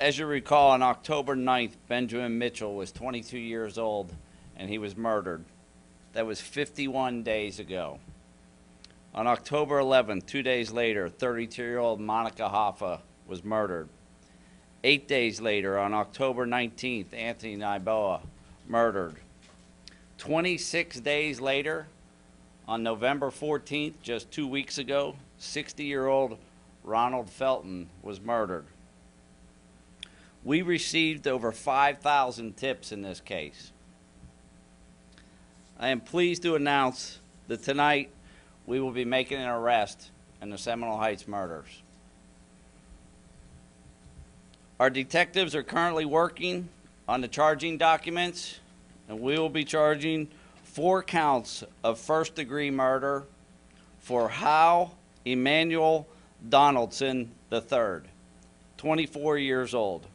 as you recall, on October 9th, Benjamin Mitchell was 22 years old and he was murdered. That was 51 days ago. On October 11th, two days later, 32 year old Monica Hoffa was murdered. Eight days later, on October 19th, Anthony Niboa murdered. 26 days later, on November 14th, just two weeks ago, 60 year old Ronald Felton was murdered. We received over 5,000 tips in this case. I am pleased to announce that tonight we will be making an arrest in the Seminole Heights murders. Our detectives are currently working on the charging documents, and we will be charging four counts of first degree murder for Howe Emanuel Donaldson III, 24 years old.